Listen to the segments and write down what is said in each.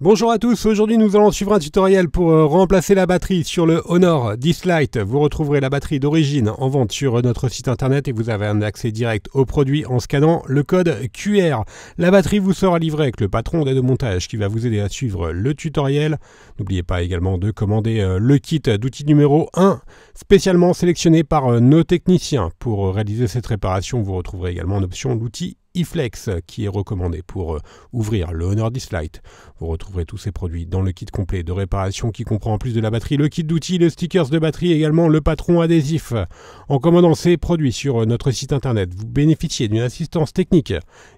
Bonjour à tous, aujourd'hui nous allons suivre un tutoriel pour euh, remplacer la batterie sur le Honor 10 Lite. Vous retrouverez la batterie d'origine en vente sur euh, notre site internet et vous avez un accès direct au produit en scannant le code QR. La batterie vous sera livrée avec le patron d'aide au montage qui va vous aider à suivre le tutoriel. N'oubliez pas également de commander euh, le kit d'outils numéro 1 spécialement sélectionné par nos techniciens. Pour réaliser cette réparation, vous retrouverez également en option l'outil iFlex qui est recommandé pour euh, ouvrir le Honor Dislight. Vous retrouverez tous ces produits dans le kit complet de réparation qui comprend en plus de la batterie, le kit d'outils, le stickers de batterie également le patron adhésif. En commandant ces produits sur euh, notre site internet, vous bénéficiez d'une assistance technique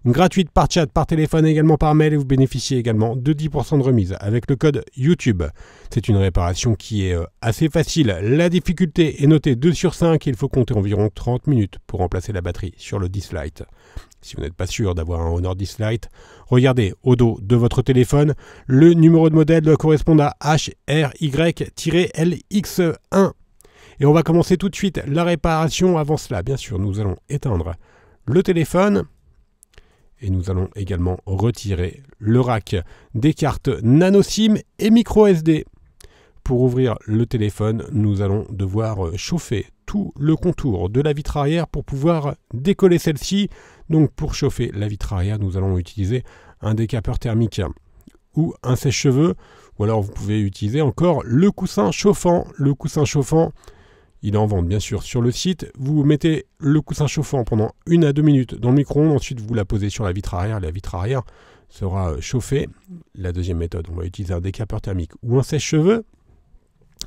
gratuite par chat, par téléphone également par mail et vous bénéficiez également de 10% de remise avec le code YouTube. C'est une réparation qui est euh, assez facile. La difficulté est notée 2 sur 5 et il faut compter environ 30 minutes pour remplacer la batterie sur le Dislight. Si vous n'êtes pas sûr d'avoir un Honor 10 Lite, regardez au dos de votre téléphone. Le numéro de modèle correspond à HRY-LX1. Et on va commencer tout de suite la réparation. Avant cela, bien sûr, nous allons éteindre le téléphone. Et nous allons également retirer le rack des cartes nano SIM et micro SD. Pour ouvrir le téléphone, nous allons devoir chauffer tout le contour de la vitre arrière pour pouvoir décoller celle-ci. Donc pour chauffer la vitre arrière, nous allons utiliser un décapeur thermique ou un sèche-cheveux, ou alors vous pouvez utiliser encore le coussin chauffant. Le coussin chauffant, il en vente bien sûr sur le site. Vous mettez le coussin chauffant pendant une à deux minutes dans le micro-ondes, ensuite vous la posez sur la vitre arrière, la vitre arrière sera chauffée. La deuxième méthode, on va utiliser un décapeur thermique ou un sèche-cheveux.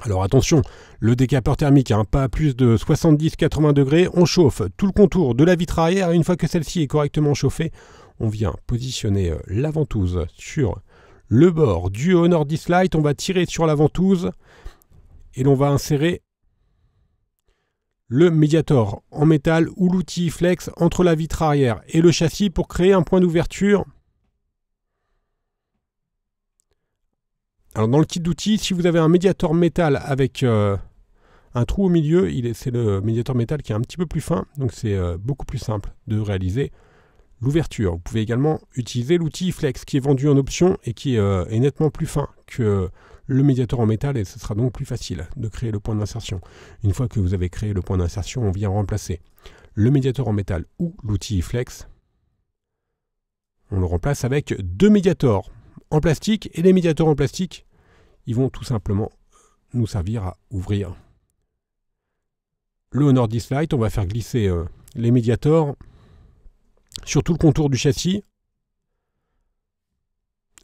Alors attention, le décapeur thermique, un hein, pas à plus de 70-80 degrés, on chauffe tout le contour de la vitre arrière. Une fois que celle-ci est correctement chauffée, on vient positionner euh, la ventouse sur le bord du Honor Dislight. On va tirer sur la ventouse et l'on va insérer le médiator en métal ou l'outil flex entre la vitre arrière et le châssis pour créer un point d'ouverture Alors dans le kit d'outils, si vous avez un médiator métal avec euh, un trou au milieu, c'est le médiator métal qui est un petit peu plus fin, donc c'est euh, beaucoup plus simple de réaliser l'ouverture. Vous pouvez également utiliser l'outil Flex qui est vendu en option et qui euh, est nettement plus fin que le médiator en métal et ce sera donc plus facile de créer le point d'insertion. Une fois que vous avez créé le point d'insertion, on vient remplacer le médiator en métal ou l'outil Flex. On le remplace avec deux médiators en plastique et les médiateurs en plastique, ils vont tout simplement nous servir à ouvrir le Honor light On va faire glisser euh, les médiators sur tout le contour du châssis.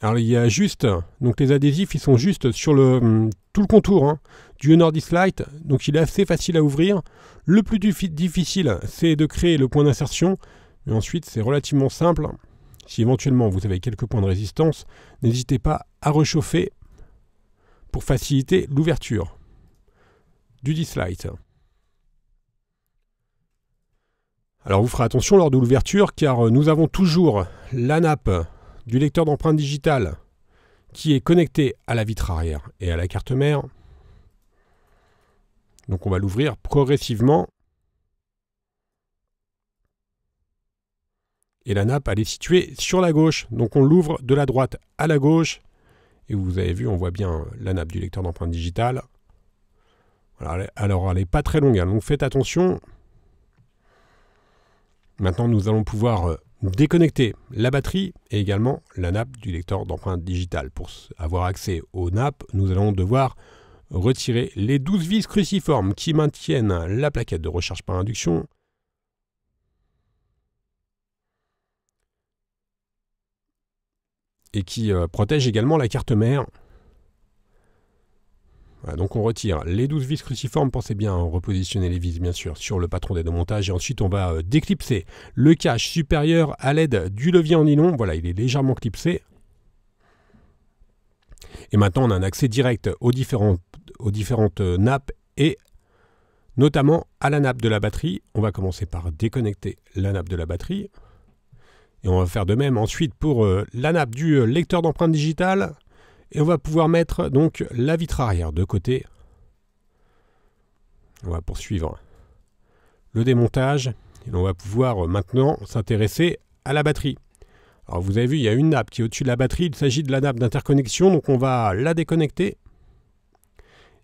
Alors il y a juste, donc les adhésifs ils sont juste sur le, hum, tout le contour hein, du Honor light donc il est assez facile à ouvrir. Le plus difficile c'est de créer le point d'insertion, mais ensuite c'est relativement simple. Si éventuellement vous avez quelques points de résistance, n'hésitez pas à rechauffer pour faciliter l'ouverture du dislite. Alors vous ferez attention lors de l'ouverture car euh, nous avons toujours la nappe du lecteur d'empreintes digitales qui est connectée à la vitre arrière et à la carte mère. Donc on va l'ouvrir progressivement et la nappe elle est située sur la gauche. Donc on l'ouvre de la droite à la gauche et vous avez vu, on voit bien la nappe du lecteur d'empreintes digitales. alors elle n'est pas très longue, hein. donc faites attention. Maintenant, nous allons pouvoir euh, déconnecter la batterie et également la nappe du lecteur d'empreintes digitales. Pour avoir accès aux nappes, nous allons devoir retirer les 12 vis cruciformes qui maintiennent la plaquette de recharge par induction, et qui euh, protège également la carte mère. donc on retire les 12 vis cruciformes, pensez bien à repositionner les vis bien sûr sur le patron des deux montages et ensuite on va euh, déclipser le cache supérieur à l'aide du levier en nylon, voilà il est légèrement clipsé. Et maintenant on a un accès direct aux différentes euh, nappes et notamment à la nappe de la batterie. On va commencer par déconnecter la nappe de la batterie. Et on va faire de même ensuite pour euh, la nappe du euh, lecteur d'empreintes digitales. Et on va pouvoir mettre donc la vitre arrière de côté. On va poursuivre le démontage. Et on va pouvoir euh, maintenant s'intéresser à la batterie. Alors vous avez vu, il y a une nappe qui est au-dessus de la batterie. Il s'agit de la nappe d'interconnexion, donc on va la déconnecter.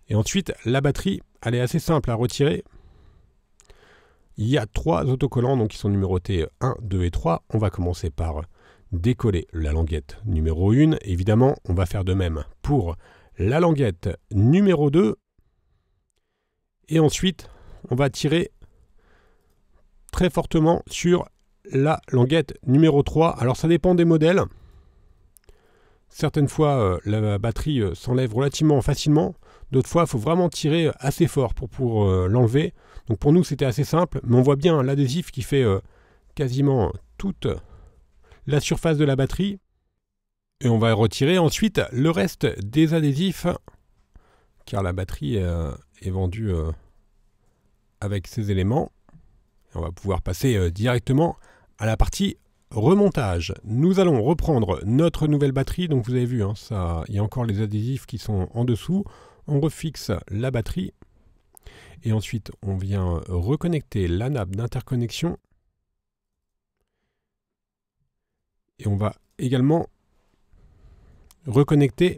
Et ensuite, la batterie, elle est assez simple à retirer. Il y a trois autocollants donc, qui sont numérotés 1, euh, 2 et 3. On va commencer par décoller la languette numéro 1. Évidemment, on va faire de même pour la languette numéro 2. Et ensuite, on va tirer très fortement sur la languette numéro 3. Alors ça dépend des modèles. Certaines fois, euh, la batterie euh, s'enlève relativement facilement. D'autres fois, il faut vraiment tirer euh, assez fort pour, pour l'enlever. Donc pour nous, c'était assez simple. Mais on voit bien hein, l'adhésif qui fait quasiment toute la surface de la batterie. Et on va retirer ensuite le reste des adhésifs, car la batterie est vendue avec ces éléments. On va pouvoir passer directement à la partie Remontage. Nous allons reprendre notre nouvelle batterie. Donc vous avez vu, hein, ça, il y a encore les adhésifs qui sont en dessous. On refixe la batterie. Et ensuite, on vient reconnecter la nappe d'interconnexion. Et on va également reconnecter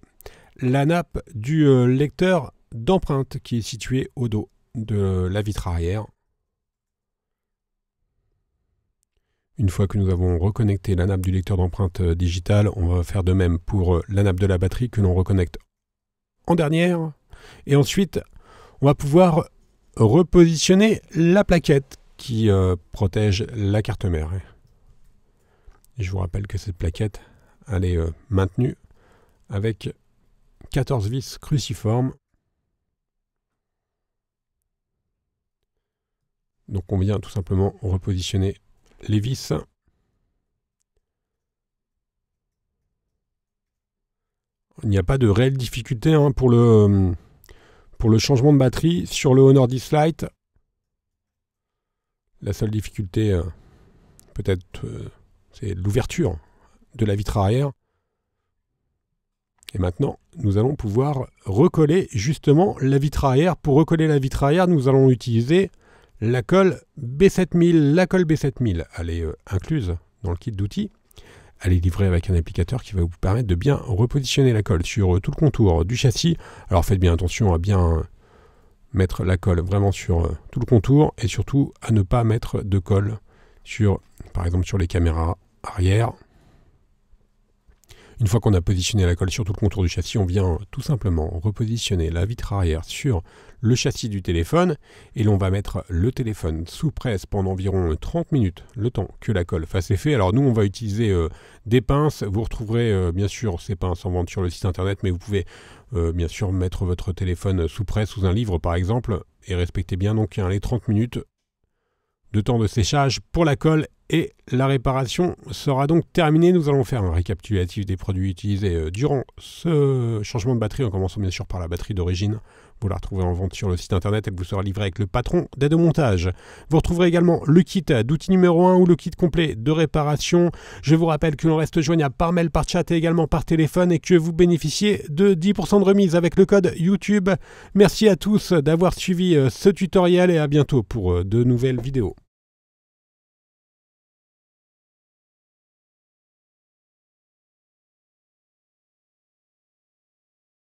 la nappe du euh, lecteur d'empreinte qui est situé au dos de la vitre arrière. Une fois que nous avons reconnecté la nappe du lecteur d'empreinte euh, digitale, on va faire de même pour euh, la nappe de la batterie que l'on reconnecte en dernière. Et ensuite, on va pouvoir repositionner la plaquette qui euh, protège la carte mère. je vous rappelle que cette plaquette, elle est maintenue avec 14 vis cruciformes. Donc on vient tout simplement repositionner les vis, il n'y a pas de réelle difficulté hein, pour, le, euh, pour le changement de batterie sur le Honor 10 La seule difficulté, euh, peut-être, euh, c'est l'ouverture de la vitre arrière. Et maintenant, nous allons pouvoir recoller justement la vitre arrière. Pour recoller la vitre arrière, nous allons utiliser la colle B7000. La colle B7000, elle est euh, incluse dans le kit d'outils. Elle est livrée avec un applicateur qui va vous permettre de bien repositionner la colle sur euh, tout le contour du châssis. Alors faites bien attention à bien euh, mettre la colle vraiment sur tout le contour et surtout à ne pas mettre de colle sur, par exemple, sur les caméras arrière une fois qu'on a positionné la colle sur tout le contour du châssis, on vient tout simplement repositionner la vitre arrière sur le châssis du téléphone et l'on va mettre le téléphone sous presse pendant environ 30 minutes, le temps que la colle fasse effet. Alors nous, on va utiliser euh, des pinces. Vous retrouverez euh, bien sûr ces pinces en vente sur le site internet, mais vous pouvez euh, bien sûr mettre votre téléphone sous presse, sous un livre par exemple, et respecter bien donc hein, les 30 minutes de temps de séchage pour la colle et la réparation sera donc terminée. Nous allons faire un récapitulatif des produits utilisés euh, durant ce changement de batterie en commençant bien sûr par la batterie d'origine. Vous la retrouvez en vente sur le site internet, elle vous sera livrée avec le patron d'aide au montage. Vous retrouverez également le kit d'outils numéro 1 ou le kit complet de réparation. Je vous rappelle que l'on reste joignable par mail, par chat et également par téléphone et que vous bénéficiez de 10% de remise avec le code YouTube. Merci à tous d'avoir suivi euh, ce tutoriel et à bientôt pour euh, de nouvelles vidéos.